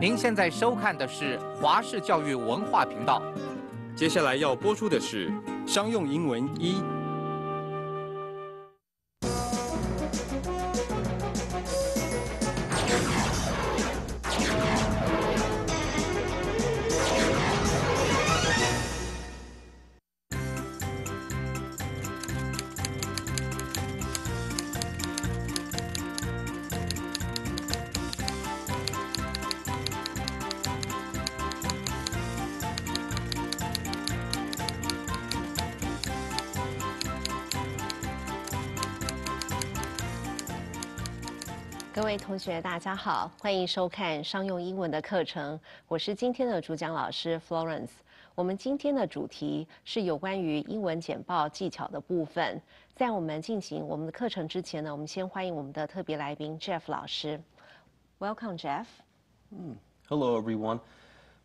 您现在收看的是华视教育文化频道，接下来要播出的是商用英文一。同学，大家好，欢迎收看商用英文的课程。我是今天的主讲老师 Florence。我们今天的主题是有关于英文简报技巧的部分。在我们进行我们的课程之前呢，我们先欢迎我们的特别来宾 Jeff 老师。Welcome, Jeff。Hello, everyone.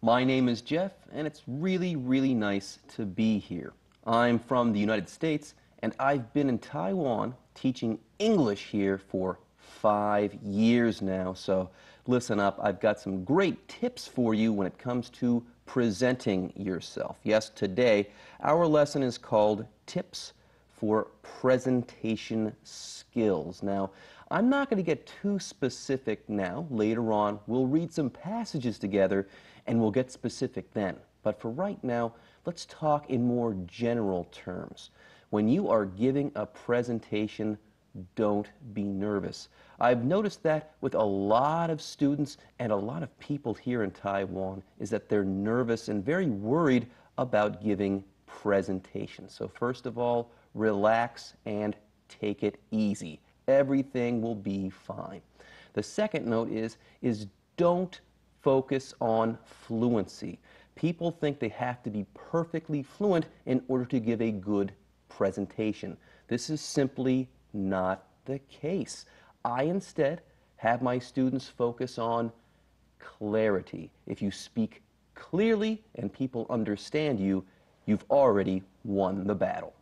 My name is Jeff, and it's really, really nice to be here. I'm from the United States, and I've been in Taiwan teaching English here for. five years now. So listen up. I've got some great tips for you when it comes to presenting yourself. Yes, today our lesson is called Tips for Presentation Skills. Now, I'm not going to get too specific now. Later on, we'll read some passages together and we'll get specific then. But for right now, let's talk in more general terms. When you are giving a presentation, don't be nervous. I've noticed that with a lot of students and a lot of people here in Taiwan is that they're nervous and very worried about giving presentations. So first of all, relax and take it easy. Everything will be fine. The second note is is don't focus on fluency. People think they have to be perfectly fluent in order to give a good presentation. This is simply not the case. I instead have my students focus on clarity. If you speak clearly and people understand you, you've already won the battle.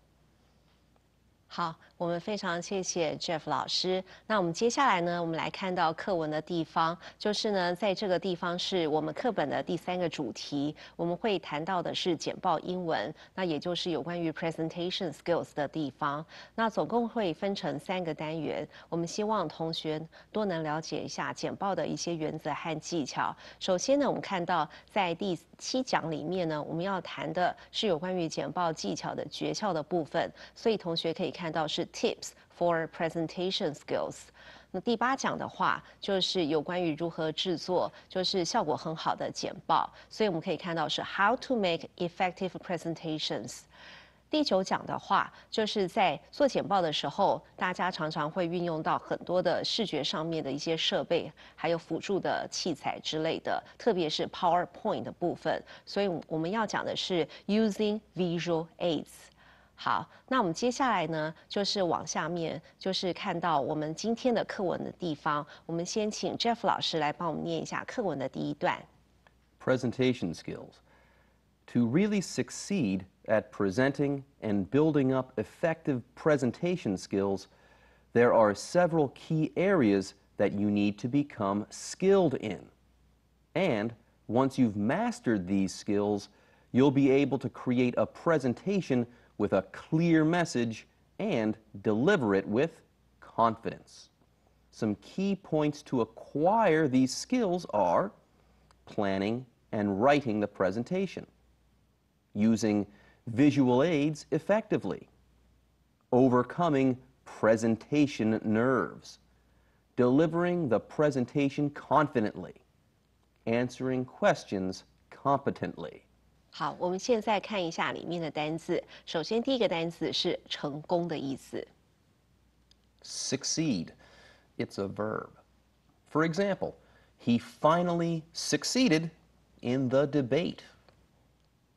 好，我们非常谢谢 Jeff 老师。那我们接下来呢，我们来看到课文的地方，就是呢，在这个地方是我们课本的第三个主题。我们会谈到的是简报英文，那也就是有关于 presentation skills 的地方。那总共会分成三个单元，我们希望同学多能了解一下简报的一些原则和技巧。首先呢，我们看到在第七讲里面呢，我们要谈的是有关于简报技巧的诀窍的部分，所以同学可以看到是。Tips for presentation skills。那第八讲的话，就是有关于如何制作，就是效果很好的简报。所以我们可以看到是 How to make effective presentations。第九讲的话，就是在做简报的时候，大家常常会运用到很多的视觉上面的一些设备，还有辅助的器材之类的，特别是 PowerPoint 的部分。所以我们要讲的是 Using visual aids。好，那我们接下来呢，就是往下面就是看到我们今天的课文的地方。我们先请 Jeff 老师来帮我们念一下课文的第一段。Presentation skills. To really succeed at presenting and building up effective presentation skills, there are several key areas that you need to become skilled in. And once you've mastered these skills, you'll be able to create a presentation with a clear message and deliver it with confidence. Some key points to acquire these skills are planning and writing the presentation, using visual aids effectively, overcoming presentation nerves, delivering the presentation confidently, answering questions competently. 好，我们现在看一下里面的单词。首先，第一个单词是“成功”的意思。Succeed, it's a verb. For example, he finally succeeded in the debate.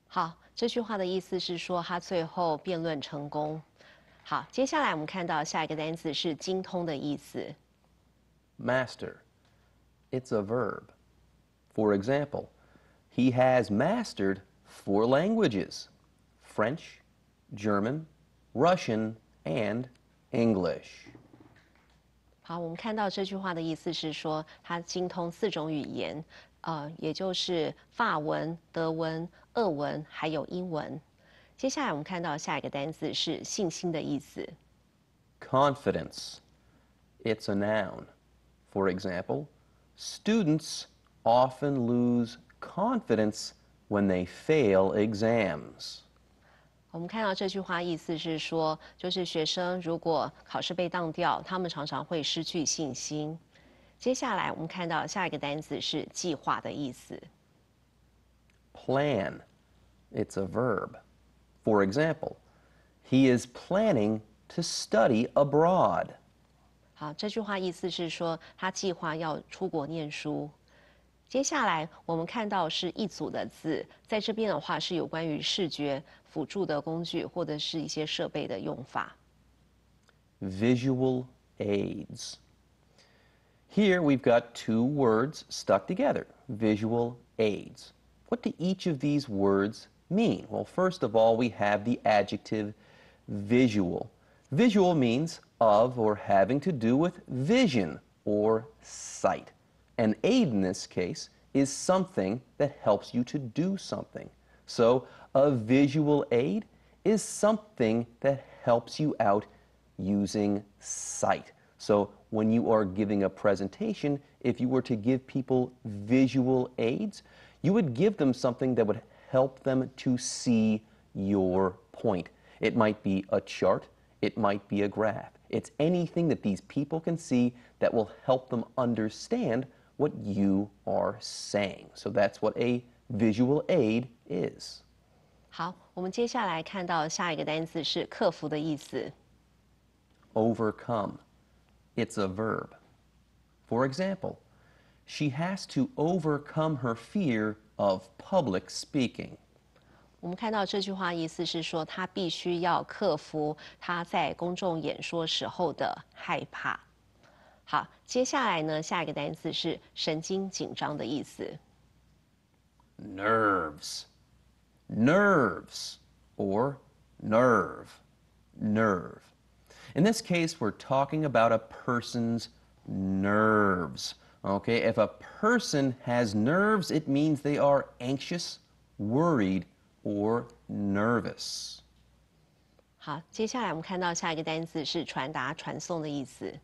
好，这句话的意思是说他最后辩论成功。好，接下来我们看到下一个单词是“精通”的意思。Master, it's a verb. For example, he has mastered. four languages French, German, Russian, and English. 好，我们看到这句话的意思是说，他精通四种语言，呃，也就是法文、德文、俄文还有英文。接下来我们看到下一个单词是信心的意思。Confidence. It's a noun. For example, students often lose confidence when they fail exams. 我们看到这句话意思是说，就是学生如果考试被当掉，他们常常会失去信心。接下来我们看到下一个单词是计划的意思。Plan, it's a verb. For example, he is planning to study abroad. 好，这句话意思是说他计划要出国念书。接下来我们看到是一组的字，在这边的话是有关于视觉辅助的工具或者是一些设备的用法。Visual aids. Here we've got two words stuck together, visual aids. What do each of these words mean? Well, first of all, we have the adjective visual. Visual means of or having to do with vision or sight. An aid in this case is something that helps you to do something. So a visual aid is something that helps you out using sight. So when you are giving a presentation, if you were to give people visual aids, you would give them something that would help them to see your point. It might be a chart, it might be a graph. It's anything that these people can see that will help them understand what you are saying. So that's what a visual aid is. Overcome. it's a verb. For example, she has to overcome her fear of public speaking. 我们看到这句话意思是说，她必须要克服她在公众演说时候的害怕。好，接下来呢，下一个单词是神经紧张的意思。Nerves, nerves, or nerve, nerve. In this case, we're talking about a person's nerves. Okay, if a person has nerves, it means they are anxious, worried, or nervous. 好，接下来我们看到下一个单词是传达、传送的意思。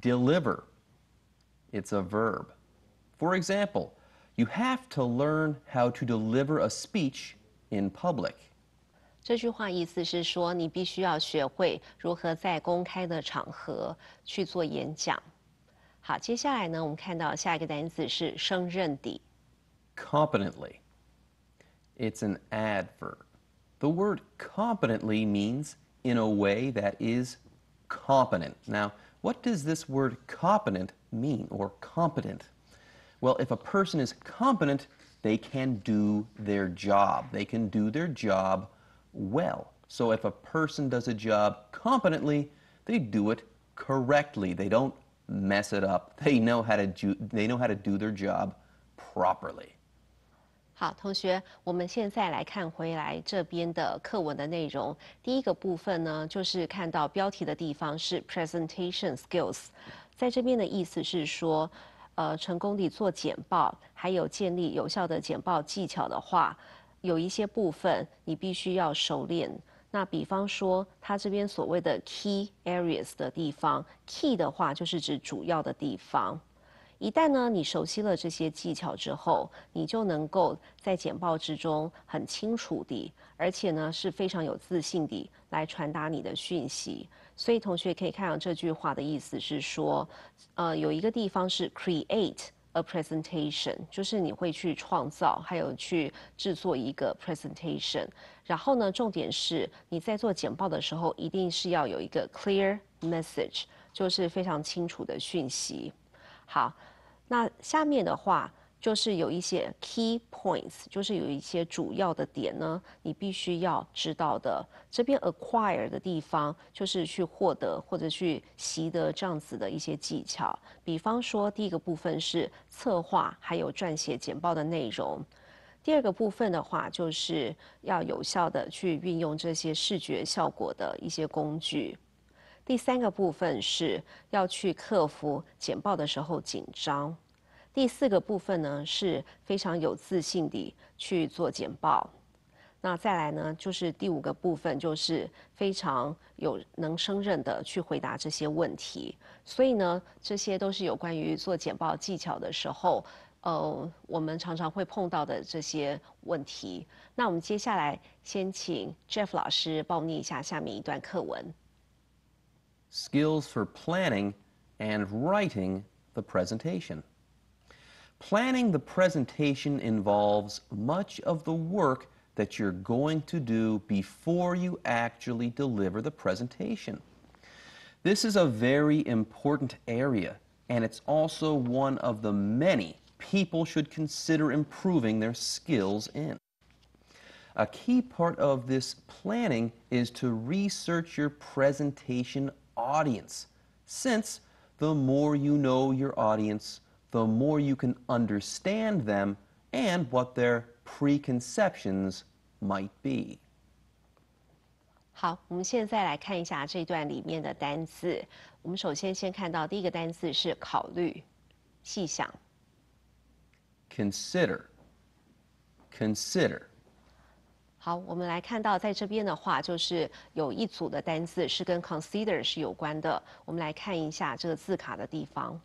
deliver. It's a verb. For example, you have to learn how to deliver a speech in public. 这句话意思是说，你必须要学会如何在公开的场合去做演讲。好，接下来呢，我们看到下一个单词是胜任地。Competently. It's an adverb. The word competently means in a way that is competent. Now, what does this word competent mean or competent? Well, if a person is competent, they can do their job. They can do their job well. So if a person does a job competently, they do it correctly. They don't mess it up. They know how to do, they know how to do their job properly. 好，同学，我们现在来看回来这边的课文的内容。第一个部分呢，就是看到标题的地方是 presentation skills，在这边的意思是说，呃，成功地做简报，还有建立有效的简报技巧的话，有一些部分你必须要熟练。那比方说，它这边所谓的 key areas 的地方，key 的话就是指主要的地方。一旦呢，你熟悉了这些技巧之后，你就能够在简报之中很清楚地，而且呢是非常有自信地来传达你的讯息。所以同学可以看到这句话的意思是说，呃，有一个地方是 create a presentation，就是你会去创造，还有去制作一个 presentation。然后呢，重点是你在做简报的时候，一定是要有一个 clear message，就是非常清楚的讯息。好。那下面的话就是有一些 key points，就是有一些主要的点呢，你必须要知道的。这边 acquire 的地方就是去获得或者去习得这样子的一些技巧。比方说，第一个部分是策划，还有撰写简报的内容；第二个部分的话，就是要有效的去运用这些视觉效果的一些工具。第三个部分是要去克服简报的时候紧张，第四个部分呢是非常有自信地去做简报，那再来呢就是第五个部分，就是非常有能胜任的去回答这些问题。所以呢，这些都是有关于做简报技巧的时候，呃，我们常常会碰到的这些问题。那我们接下来先请 Jeff 老师帮我念一下下面一段课文。skills for planning and writing the presentation. Planning the presentation involves much of the work that you're going to do before you actually deliver the presentation. This is a very important area, and it's also one of the many people should consider improving their skills in. A key part of this planning is to research your presentation audience. Since the more you know your audience, the more you can understand them and what their preconceptions might be. 好，我们现在来看一下这段里面的单字。我们首先先看到第一个单字是考虑、细想。Consider, consider. 好，我们来看到在这边的话，就是有一组的单词是跟 consider 是有关的。我们来看一下这个字卡的地方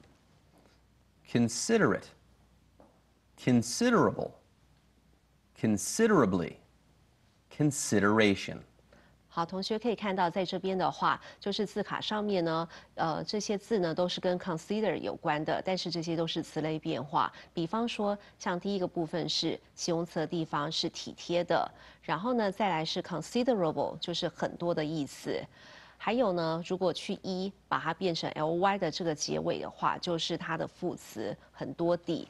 ：considerate、considerable、considerably、consideration。好，同学可以看到，在这边的话，就是字卡上面呢，呃，这些字呢都是跟 consider 有关的，但是这些都是词类变化。比方说，像第一个部分是形容词的地方是体贴的，然后呢，再来是 considerable 就是很多的意思。还有呢，如果去一把它变成 ly 的这个结尾的话，就是它的副词很多地。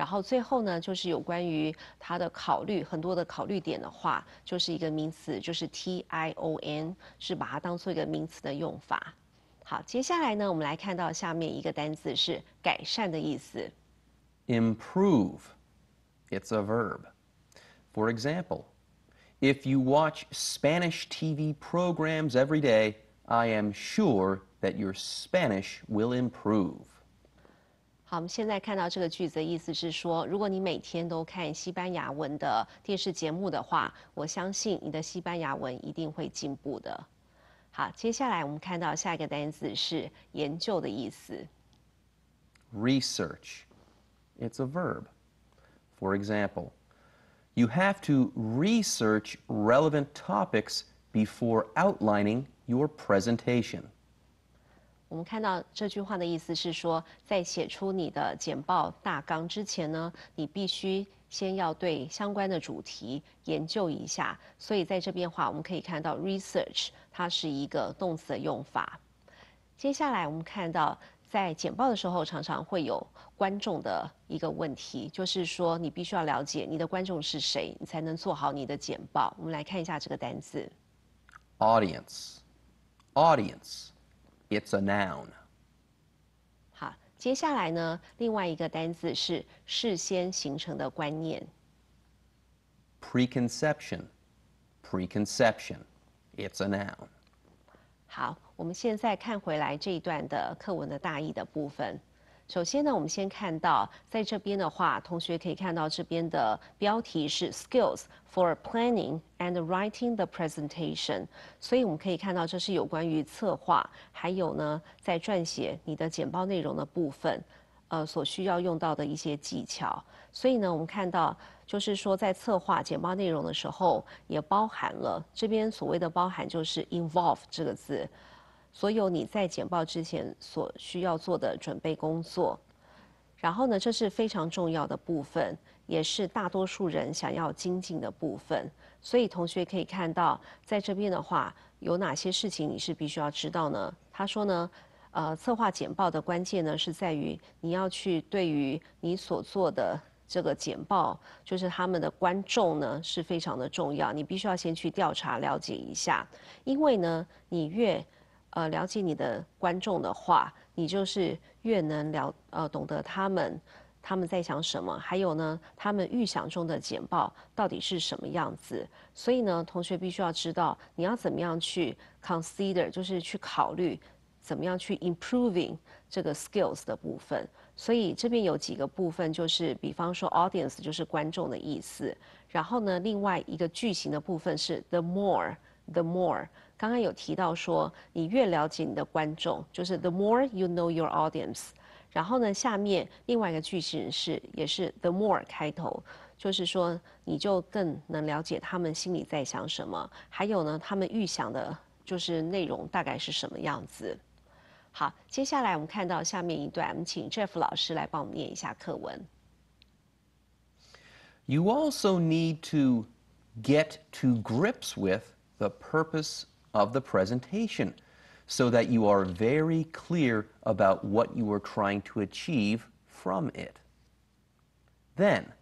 然后最后呢，就是有关于它的考虑，很多的考虑点的话，就是一个名词，就是 t i o n，是把它当做一个名词的用法。好，接下来呢，我们来看到下面一个单词是改善的意思，improve，it's a verb。For example, if you watch Spanish TV programs every day, I am sure that your Spanish will improve. 好，我们现在看到这个句子的意思是说，如果你每天都看西班牙文的电视节目的话，我相信你的西班牙文一定会进步的。好，接下来我们看到下一个单词是研究的意思。Research, it's a verb. For example, you have to research relevant topics before outlining your presentation. 我们看到这句话的意思是说，在写出你的简报大纲之前呢，你必须先要对相关的主题研究一下。所以在这边话，我们可以看到 research 它是一个动词的用法。接下来我们看到，在简报的时候，常常会有观众的一个问题，就是说你必须要了解你的观众是谁，你才能做好你的简报。我们来看一下这个单词 audience，audience。It's a noun。好，接下来呢，另外一个单字是事先形成的观念。Preconception, preconception, it's a noun。好，我们现在看回来这一段的课文的大意的部分。首先呢，我们先看到在这边的话，同学可以看到这边的标题是 Skills for Planning and Writing the Presentation，所以我们可以看到这是有关于策划，还有呢在撰写你的简报内容的部分，呃，所需要用到的一些技巧。所以呢，我们看到就是说在策划简报内容的时候，也包含了这边所谓的包含就是 involve 这个字。所有你在简报之前所需要做的准备工作，然后呢，这是非常重要的部分，也是大多数人想要精进的部分。所以同学可以看到，在这边的话，有哪些事情你是必须要知道呢？他说呢，呃，策划简报的关键呢，是在于你要去对于你所做的这个简报，就是他们的观众呢是非常的重要，你必须要先去调查了解一下，因为呢，你越呃，了解你的观众的话，你就是越能了呃，懂得他们他们在想什么。还有呢，他们预想中的简报到底是什么样子？所以呢，同学必须要知道你要怎么样去 consider，就是去考虑怎么样去 improving 这个 skills 的部分。所以这边有几个部分，就是比方说 audience 就是观众的意思。然后呢，另外一个句型的部分是 the more。the more。刚刚有提到说，你越了解你的观众，就是 the more you know your audience。然后呢，下面另外一个句型是也是 the more 开头，就是说你就更能了解他们心里在想什么，还有呢，他们预想的就是内容大概是什么样子。好，接下来我们看到下面一段，我们请 Jeff 老师来帮我们念一下课文。You also need to get to grips with the purpose of the presentation so that you are very clear about what you are trying to achieve from it. Then,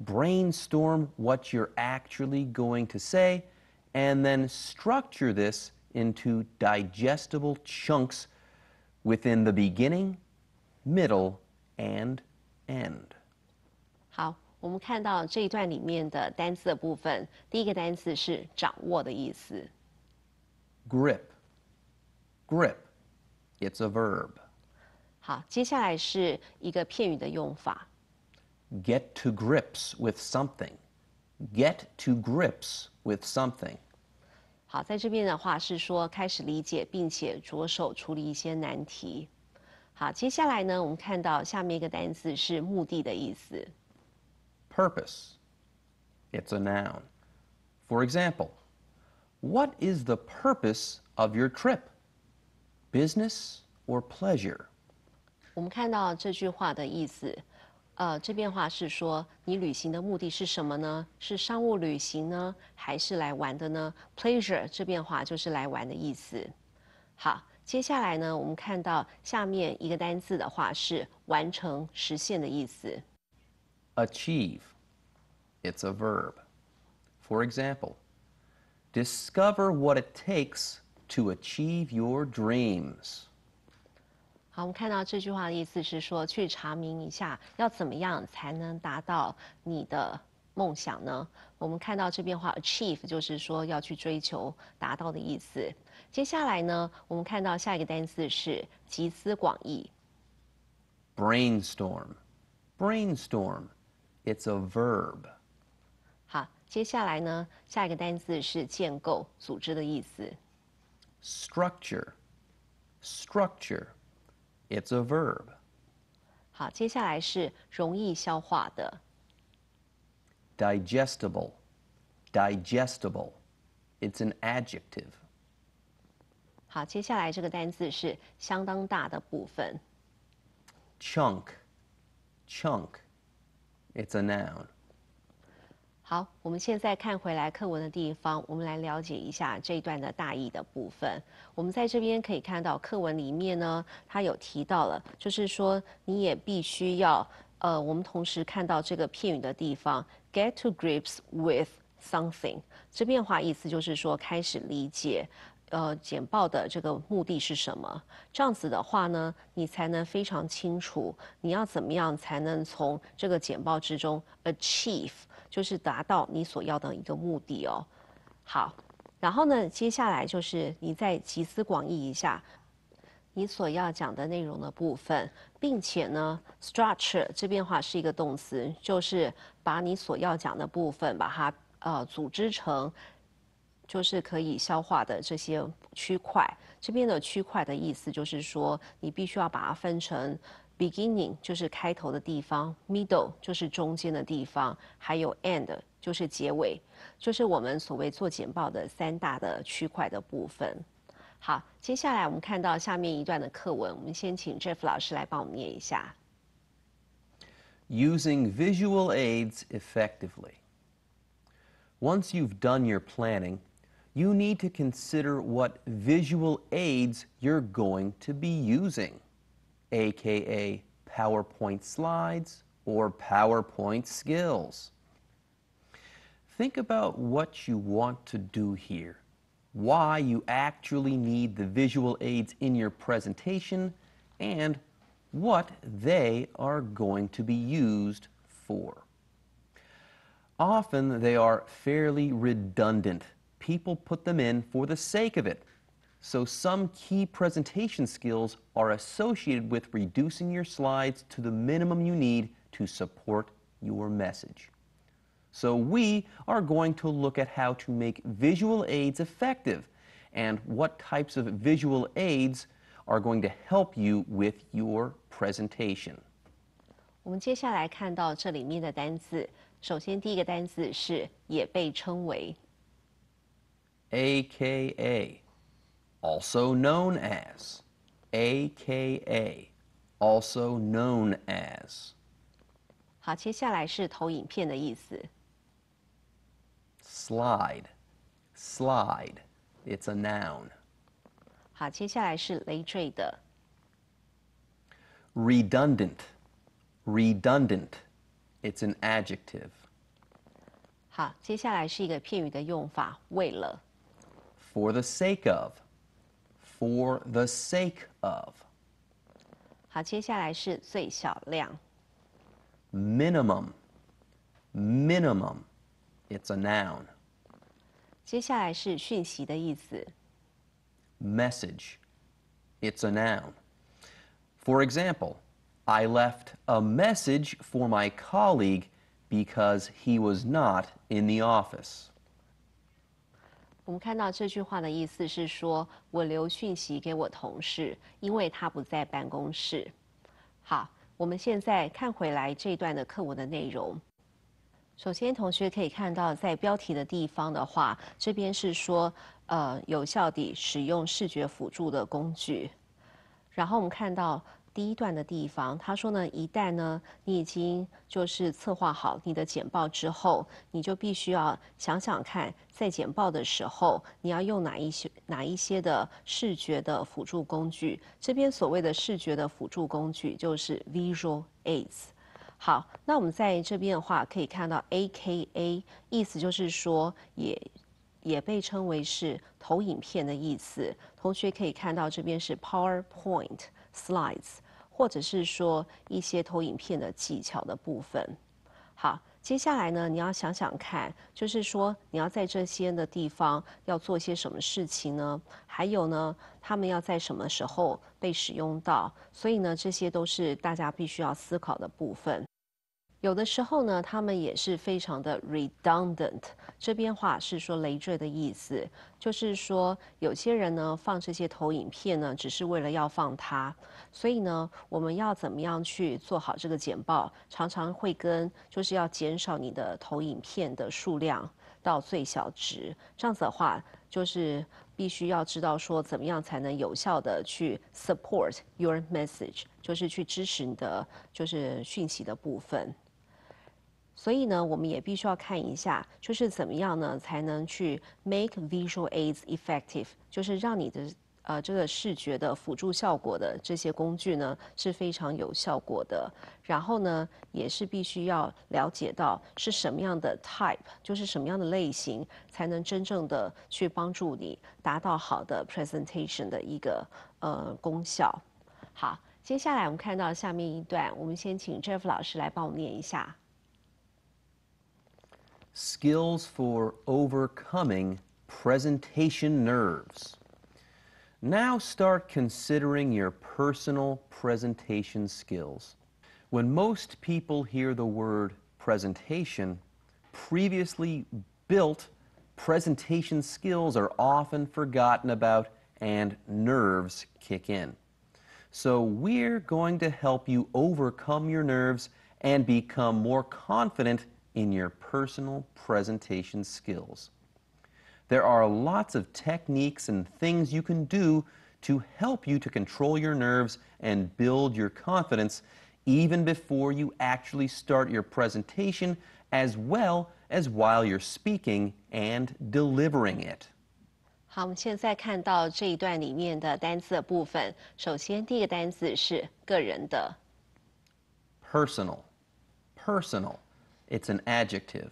brainstorm what you're actually going to say and then structure this into digestible chunks within the beginning, middle, and end. How? 我们看到这一段里面的单词的部分，第一个单词是“掌握”的意思，“grip”。“grip”，it's a verb。好，接下来是一个片语的用法，“get to grips with something”。“get to grips with something”。好，在这边的话是说开始理解并且着手处理一些难题。好，接下来呢，我们看到下面一个单词是“目的”的意思。purpose. It's a noun. For example, what is the purpose of your trip? Business or pleasure? 我们看到这句话的意思，呃，这变化是说你旅行的目的是什么呢？是商务旅行呢，还是来玩的呢？Pleasure 这变化就是来玩的意思。好，接下来呢，我们看到下面一个单字的话是完成、实现的意思。achieve. It's a verb. For example, discover what it takes to achieve your dreams. 好，我们看到这句话的意思是说，去查明一下要怎么样才能达到你的梦想呢？我们看到这边话 achieve 就是说要去追求、达到的意思。接下来呢，我们看到下一个单词是集思广益。Brainstorm, brainstorm it's a verb. 好，接下来呢，下一个单词是建构、组织的意思。Structure, structure, structure. it's a verb. 好，接下来是容易消化的。digestible, digestible. it's an adjective. Chunk, chunk. It's a noun。好，我们现在看回来课文的地方，我们来了解一下这一段的大意的部分。我们在这边可以看到课文里面呢，它有提到了，就是说你也必须要，呃，我们同时看到这个片语的地方，get to grips with something，这变化意思就是说开始理解。呃，简报的这个目的是什么？这样子的话呢，你才能非常清楚你要怎么样才能从这个简报之中 achieve，就是达到你所要的一个目的哦。好，然后呢，接下来就是你再集思广益一下你所要讲的内容的部分，并且呢，structure 这边话是一个动词，就是把你所要讲的部分把它呃组织成。就是可以消化的这些区块。这边的区块的意思就是说，你必须要把它分成 beginning，就是开头的地方；middle，就是中间的地方；还有 end，就是结尾。就是我们所谓做简报的三大的区块的部分。好，接下来我们看到下面一段的课文，我们先请 Jeff 老师来帮我们念一下。Using visual aids effectively. Once you've done your planning. you need to consider what visual aids you're going to be using, aka PowerPoint slides or PowerPoint skills. Think about what you want to do here, why you actually need the visual aids in your presentation, and what they are going to be used for. Often they are fairly redundant people put them in for the sake of it. So some key presentation skills are associated with reducing your slides to the minimum you need to support your message. So we are going to look at how to make visual aids effective and what types of visual aids are going to help you with your presentation. 我们接下来看到这里面的单词，首先第一个单词是也被称为 AKA, also known as, AKA, also known as. 好，接下来是投影片的意思。Slide, slide, it's a noun. 好，接下来是累赘的。Redundant, redundant, it's an adjective. 好，接下来是一个片语的用法，为了。for the sake of. For the sake of. 好，接下来是最小量。Minimum. Minimum. It's a noun. 接下来是讯息的意思。Message. It's a noun. For example, I left a message for my colleague because he was not in the office. 我们看到这句话的意思是说，我留讯息给我同事，因为他不在办公室。好，我们现在看回来这段的课文的内容。首先，同学可以看到，在标题的地方的话，这边是说，呃，有效地使用视觉辅助的工具。然后，我们看到。第一段的地方，他说呢，一旦呢，你已经就是策划好你的简报之后，你就必须要想想看，在简报的时候，你要用哪一些哪一些的视觉的辅助工具。这边所谓的视觉的辅助工具就是 visual aids。好，那我们在这边的话可以看到，aka 意思就是说也也被称为是投影片的意思。同学可以看到这边是 PowerPoint slides。或者是说一些投影片的技巧的部分。好，接下来呢，你要想想看，就是说你要在这些的地方要做些什么事情呢？还有呢，他们要在什么时候被使用到？所以呢，这些都是大家必须要思考的部分。有的时候呢，他们也是非常的 redundant。这边话是说累赘的意思，就是说有些人呢放这些投影片呢，只是为了要放它。所以呢，我们要怎么样去做好这个简报？常常会跟就是要减少你的投影片的数量到最小值。这样子的话，就是必须要知道说怎么样才能有效的去 support your message，就是去支持你的就是讯息的部分。所以呢，我们也必须要看一下，就是怎么样呢，才能去 make visual aids effective，就是让你的呃这个视觉的辅助效果的这些工具呢是非常有效果的。然后呢，也是必须要了解到是什么样的 type，就是什么样的类型，才能真正的去帮助你达到好的 presentation 的一个呃功效。好，接下来我们看到下面一段，我们先请 Jeff 老师来帮我们念一下。skills for overcoming presentation nerves. Now start considering your personal presentation skills. When most people hear the word presentation, previously built presentation skills are often forgotten about and nerves kick in. So we're going to help you overcome your nerves and become more confident in your personal presentation skills. There are lots of techniques and things you can do to help you to control your nerves and build your confidence even before you actually start your presentation as well as while you're speaking and delivering it. 好，我们现在看到这一段里面的单词的部分。首先，第一个单词是个人的，personal，personal personal. It's an adjective.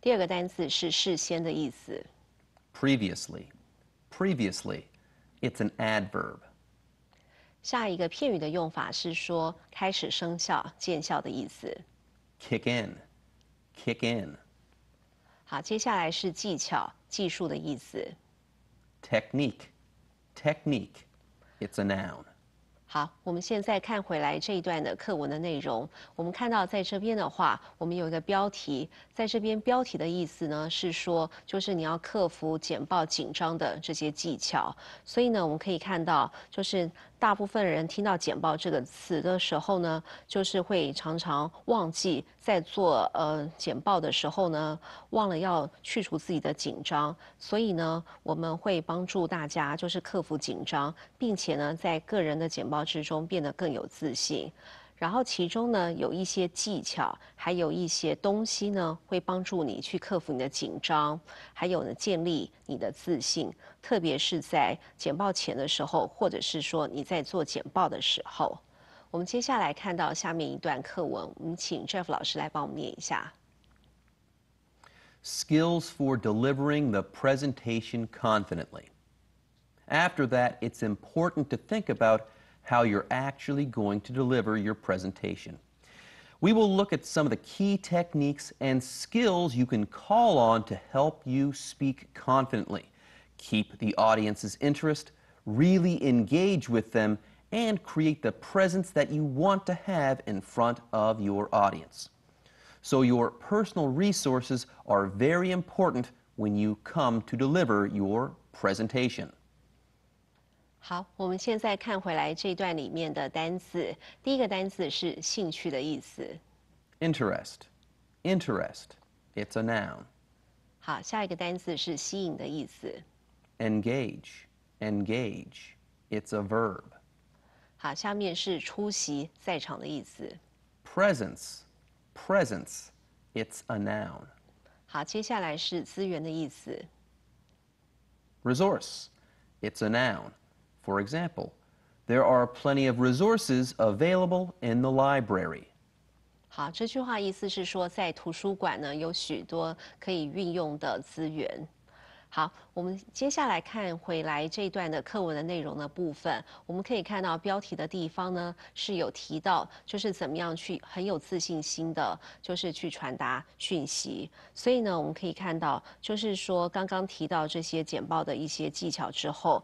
第二个单词是事先的意思. previously, previously, it's an adverb. 下一个片语的用法是说开始生效见效的意思. Kick in, kick in. 好，接下来是技巧技术的意思. Technique, technique, it's a noun. 好，我们现在看回来这一段的课文的内容。我们看到在这边的话，我们有一个标题，在这边标题的意思呢是说，就是你要克服简报紧张的这些技巧。所以呢，我们可以看到就是。大部分人听到“简报”这个词的时候呢，就是会常常忘记在做呃简报的时候呢，忘了要去除自己的紧张。所以呢，我们会帮助大家就是克服紧张，并且呢，在个人的简报之中变得更有自信。然后其中呢有一些技巧，还有一些东西呢会帮助你去克服你的紧张，还有呢建立你的自信，特别是在简报前的时候，或者是说你在做简报的时候。我们接下来看到下面一段课文，我们请 Jeff 老师来帮我们念一下。Skills for delivering the presentation confidently. After that, it's important to think about. how you're actually going to deliver your presentation. We will look at some of the key techniques and skills you can call on to help you speak confidently, keep the audience's interest, really engage with them, and create the presence that you want to have in front of your audience. So your personal resources are very important when you come to deliver your presentation. 好，我们现在看回来这段里面的单词。第一个单词是“兴趣”的意思，interest，interest，it's a noun。好，下一个单词是“吸引”的意思，engage，engage，it's a verb。好，下面是“出席”“在场”的意思，presence，presence，it's a noun。好，接下来是“资源”的意思，resource，it's a noun。For example, there are plenty of resources available in the library. 好，这句话意思是说，在图书馆呢有许多可以运用的资源。好，我们接下来看回来这一段的课文的内容的部分，我们可以看到标题的地方呢是有提到，就是怎么样去很有自信心的，就是去传达讯息。所以呢，我们可以看到，就是说刚刚提到这些简报的一些技巧之后。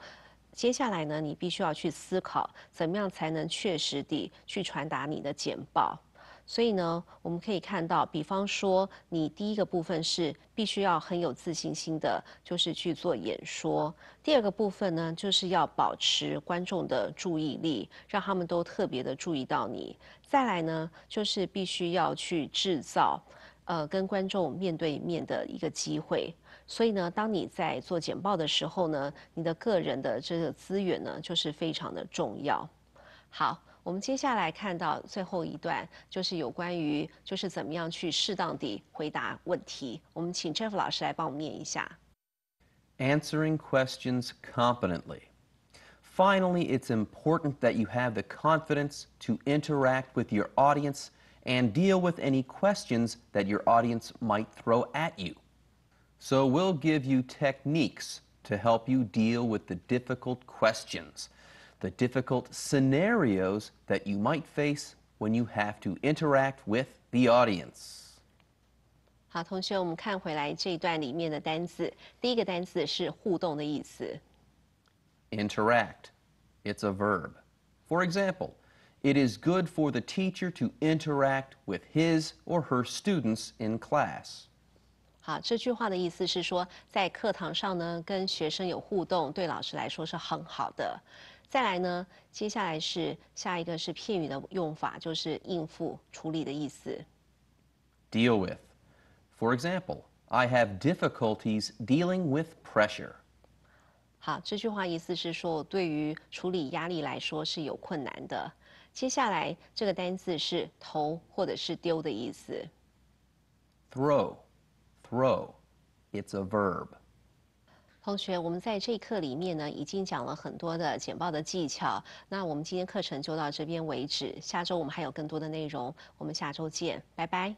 接下来呢，你必须要去思考，怎么样才能确实地去传达你的简报。所以呢，我们可以看到，比方说，你第一个部分是必须要很有自信心的，就是去做演说；第二个部分呢，就是要保持观众的注意力，让他们都特别的注意到你。再来呢，就是必须要去制造，呃，跟观众面对面的一个机会。所以呢，当你在做简报的时候呢，你的个人的这个资源呢，就是非常的重要。好，我们接下来看到最后一段，就是有关于就是怎么样去适当地回答问题。我们请 Jeff 老师来帮我们念一下。Answering questions competently. Finally, it's important that you have the confidence to interact with your audience and deal with any questions that your audience might throw at you. So we'll give you techniques to help you deal with the difficult questions, the difficult scenarios that you might face when you have to interact with the audience. 好，同学，我们看回来这一段里面的单词。第一个单词是互动的意思。Interact, it's a verb. For example, it is good for the teacher to interact with his or her students in class. 好，这句话的意思是说，在课堂上呢，跟学生有互动，对老师来说是很好的。再来呢，接下来是下一个是片语的用法，就是应付、处理的意思。deal with，for example，I have difficulties dealing with pressure。好，这句话意思是说，对于处理压力来说是有困难的。接下来这个单字是投或者是丢的意思。throw。Grow，it's a verb。同学，我们在这一课里面呢，已经讲了很多的简报的技巧。那我们今天课程就到这边为止。下周我们还有更多的内容，我们下周见，拜拜。